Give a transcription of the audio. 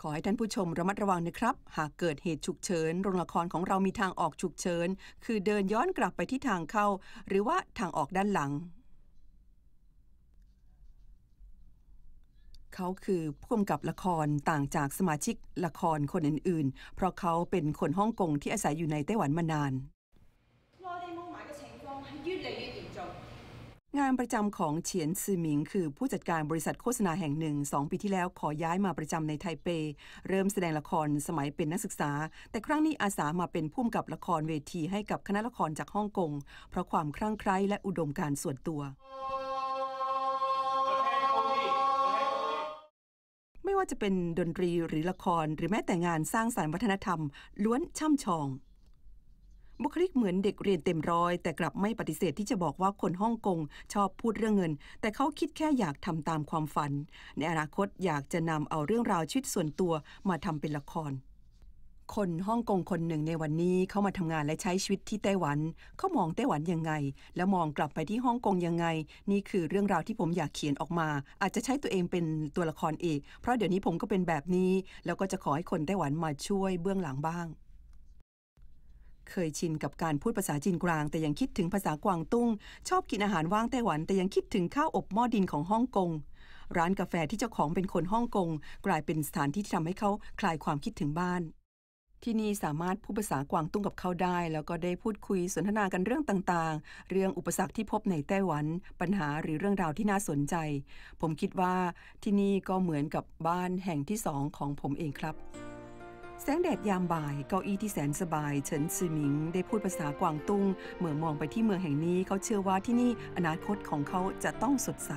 ขอให้ท่านผู้ชมระมัดระวังนะครับ หากเกิดเหตุฉุกเฉิน โรงละครของเรามีทางออกฉุกเฉิน คือเดินย้อนกลับไปที่ทางเข้า หรือว่าทางออกด้านหลัง เขาคือพ่วงกับละครต่างจากสมาชิกละครคนอื่นๆ เพราะเขาเป็นคนฮ่องกงที่อาศัยอยู่ในไต้หวันมานานงานประจำของเฉียนซือหมิง คือผู้จัดการบริษัทโฆษณาแห่งหนึ่งสองปีที่แล้วขอย้ายมาประจำในไทเป เริ่มแสดงละครสมัยเป็นนักศึกษา แต่ครั้งนี้อาสามาเป็นผู้มกับละครเวทีให้กับคณะละครจากฮ่องกงเพราะความคลั่งไคล้และอุดมการส่วนตัว ไม่ว่าจะเป็นดนตรีหรือละครหรือแม้แต่งานสร้างสารรค์วัฒนธรรม ล้วนช่ำชองบุคลิกเหมือนเด็กเรียนเต็มร้อยแต่กลับไม่ปฏิเสธที่จะบอกว่าคนฮ่องกงชอบพูดเรื่องเงิน แต่เขาคิดแค่อยากทำตามความฝัน ในอนาคตอยากจะนำเอาเรื่องราวชีวิตส่วนตัวมาทำเป็นละคร คนฮ่องกงคนหนึ่งในวันนี้เขามาทำงานและใช้ชีวิตที่ไต้หวันเขามองไต้หวันยังไง แล้วมองกลับไปที่ฮ่องกงยังไง นี่คือเรื่องราวที่ผมอยากเขียนออกมา อาจจะใช้ตัวเองเป็นตัวละครเอกเพราะเดี๋ยวนี้ผมก็เป็นแบบนี้ แล้วก็จะขอให้คนไต้หวันมาช่วยเบื้องหลังบ้างเคยชินกับการพูดภาษาจีนกลางแต่ยังคิดถึงภาษากวางตุ้ง ชอบกินอาหารว่างไต้หวัน แต่ยังคิดถึงข้าวอบหม้อดินของฮ่องกงร้านกาแฟที่เจ้าของเป็นคนฮ่องกงกลายเป็นสถานที่ที่ทำให้เขาคลายความคิดถึงบ้าน ที่นี่สามารถพูดภาษากวางตุ้งกับเขาได้ แล้วก็ได้พูดคุยสนทนากันเรื่องต่าง ๆ เรื่องอุปสรรคที่พบในไต้หวันปัญหาหรือเรื่องราวที่น่าสนใจ ผมคิดว่าที่นี่ก็เหมือนกับบ้านแห่งที่สองของผมเองครับแสงแดดยามบ่ายเก้าอี้ที่แสนสบายเฉินซือหมิงได้พูดภาษากวางตุ้ง เมื่อมองไปที่เมืองแห่งนี้ เขาเชื่อว่าที่นี่อนาคตของเขาจะต้องสดใส